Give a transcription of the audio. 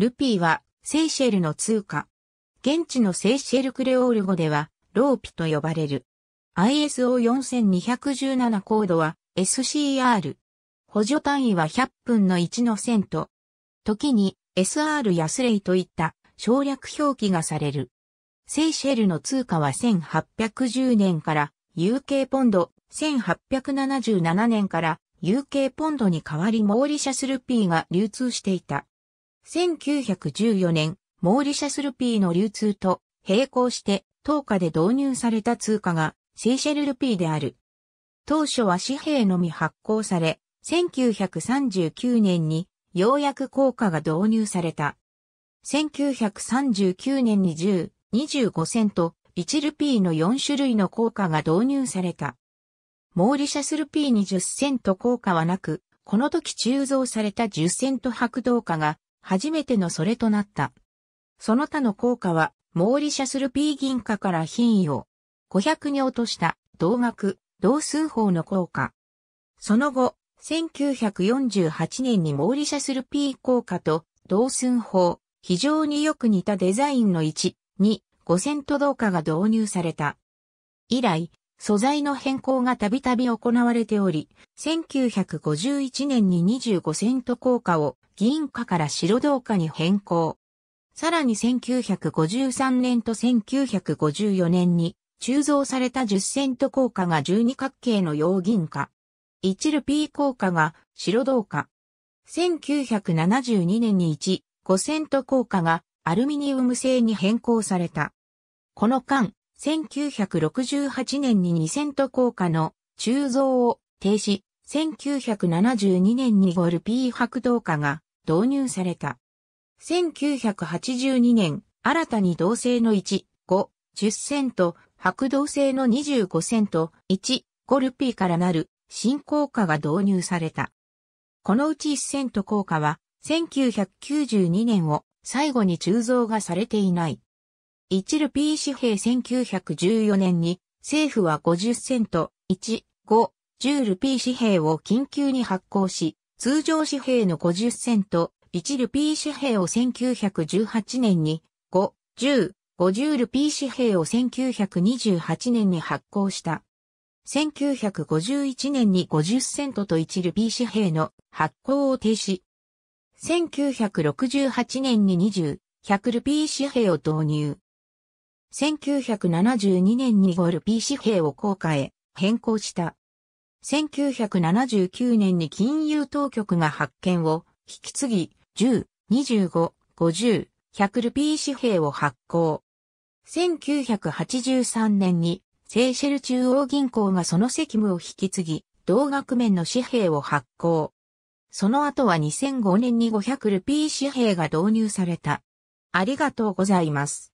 ルピーはセイシェルの通貨。現地のセイシェルクレオール語ではローピと呼ばれる。ISO4217 コードは SCR。補助単位は100分の1のセント。時に SR やスレイといった省略表記がされる。セイシェルの通貨は1810年から UK ポンド、1877年から UK ポンドに代わりモーリシャスルピーが流通していた。1914年、モーリシャスルピーの流通と並行して当下で導入された通貨がセーシェルルピーである。当初は紙幣のみ発行され、1939年にようやく効果が導入された。1939年に10、25セント、1ルピーの4種類の効果が導入された。モーリシャスルピーに10セント効果はなく、この時鋳造された10セント白銅貨が初めてのそれとなった。その他の効果は、モーリシャスルピー銀貨から品位を500に落とした同額、同数法の効果。その後、1948年にモーリシャスルピー効果と同寸法、非常によく似たデザインの1、2、5 0 0と同価が導入された。以来、素材の変更がたびたび行われており、1951年に25セント硬貨を銀貨から白銅貨に変更。さらに1953年と1954年に鋳造された10セント硬貨が12角形の洋銀貨。1ルピー硬貨が白銅貨。1972年に1、5セント硬貨がアルミニウム製に変更された。この間、1968年に2000と効果の鋳造を停止、1972年にゴルピー白銅化が導入された。1982年、新たに銅製の1、5、10セント、白銅製の25セント、1、ゴルピーからなる新硬貨が導入された。このうち1セント硬貨は1992年を最後に鋳造がされていない。1ルピー紙幣1914年に政府は50セント、1、5、10ルピー紙幣を緊急に発行し、通常紙幣の50セント、1ルピー紙幣を1918年に、5、10、50ルピー紙幣を1928年に発行した。1951年に50セントと1ルピー紙幣の発行を停止。1968年に20、100ルピー紙幣を導入。1972年にゴルピー紙幣を硬貨へ変更した。1979年に金融当局が発見を引き継ぎ、10、25、50、100ルピー紙幣を発行。1983年にセーシェル中央銀行がその責務を引き継ぎ、同額面の紙幣を発行。その後は2005年に500ルピー紙幣が導入された。ありがとうございます。